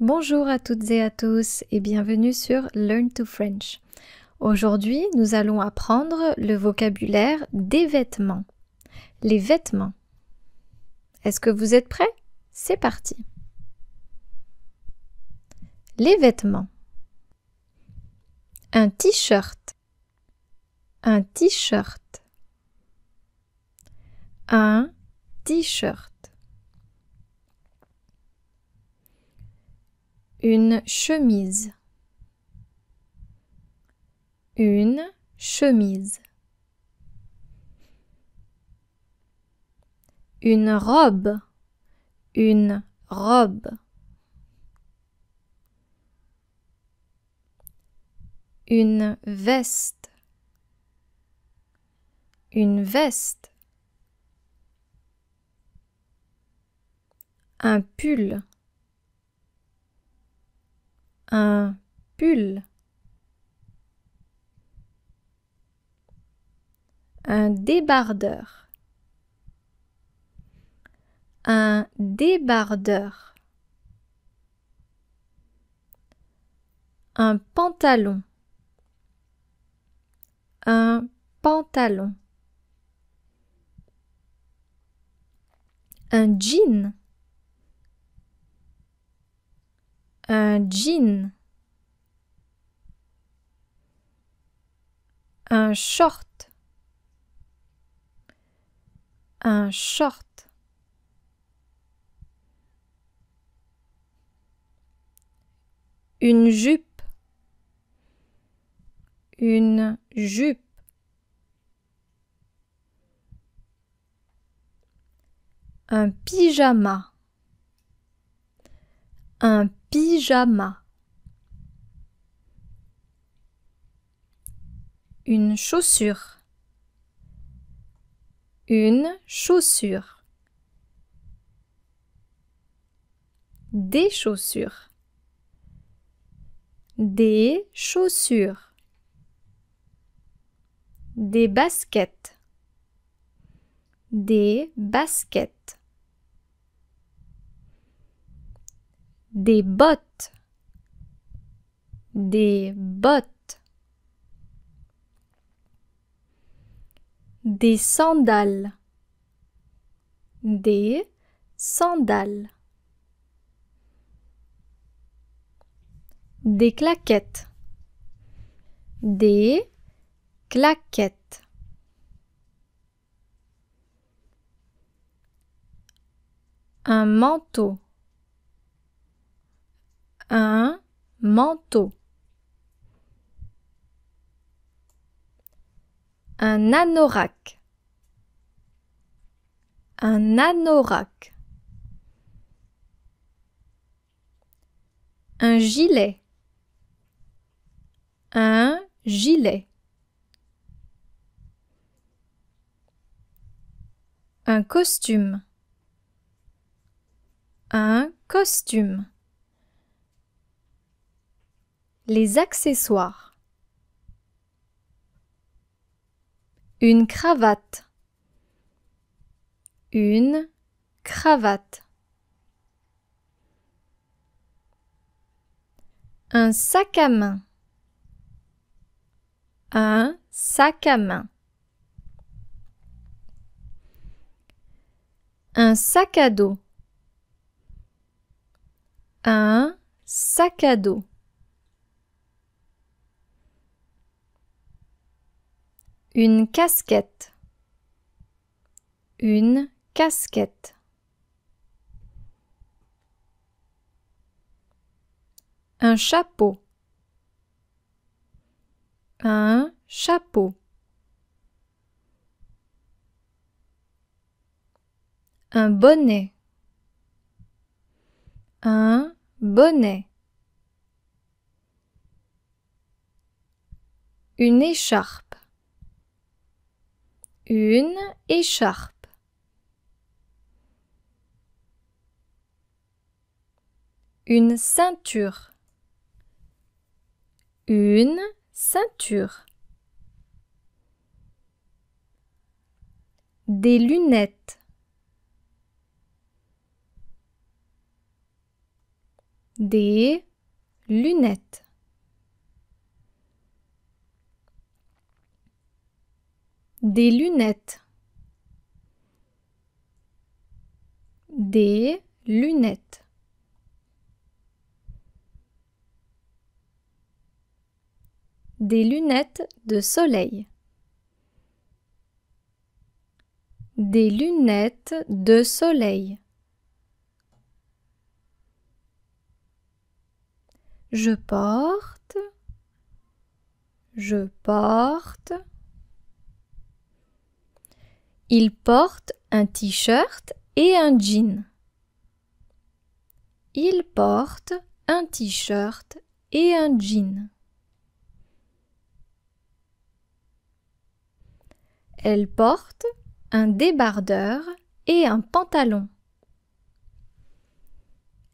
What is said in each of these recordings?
Bonjour à toutes et à tous et bienvenue sur Learn to French. Aujourd'hui, nous allons apprendre le vocabulaire des vêtements. Les vêtements. Est-ce que vous êtes prêts C'est parti. Les vêtements. Un t-shirt. Un t-shirt. Un t-shirt. Une chemise. Une chemise. Une robe. Une robe. Une veste. Une veste. Un pull un pull, un débardeur, un débardeur, un pantalon, un pantalon, un jean, Un jean. Un short. Un short. Une jupe. Une jupe. un pyjama, un pyjama. Une chaussure. Une chaussure. Des chaussures. Des chaussures. Des baskets. Des baskets. des bottes, des bottes, des sandales, des sandales, des claquettes, des claquettes. Un manteau un manteau. Un anorak. Un anorak. Un gilet. Un gilet. Un costume. Un costume. Les accessoires. Une cravate. Une cravate. Un sac à main. Un sac à main. Un sac à dos. Un sac à dos. Une casquette. Une casquette. Un chapeau. Un chapeau. Un bonnet. Un bonnet. Une écharpe une écharpe. Une ceinture. Une ceinture. Des lunettes. Des lunettes. des lunettes, des lunettes, des lunettes de soleil, des lunettes de soleil. Je porte, je porte il porte un t-shirt et un jean. Il porte un t-shirt et un jean. Elle porte un débardeur et un pantalon.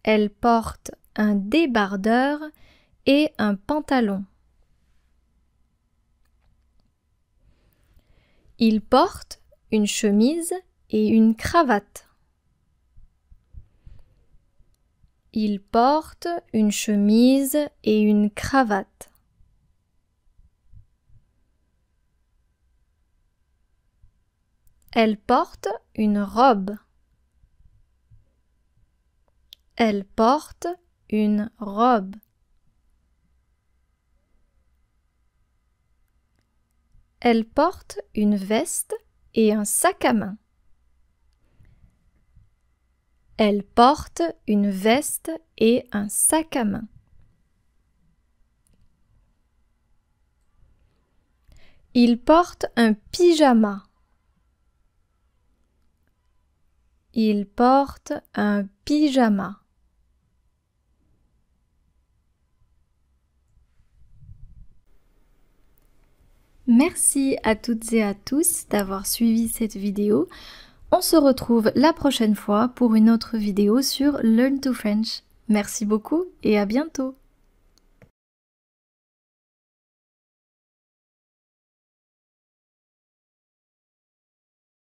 Elle porte un débardeur et un pantalon. Il porte une chemise et une cravate. Il porte une chemise et une cravate. Elle porte une robe. Elle porte une robe. Elle porte une veste et un sac à main. Elle porte une veste et un sac à main. Il porte un pyjama. Il porte un pyjama. Merci à toutes et à tous d'avoir suivi cette vidéo. On se retrouve la prochaine fois pour une autre vidéo sur Learn to French. Merci beaucoup et à bientôt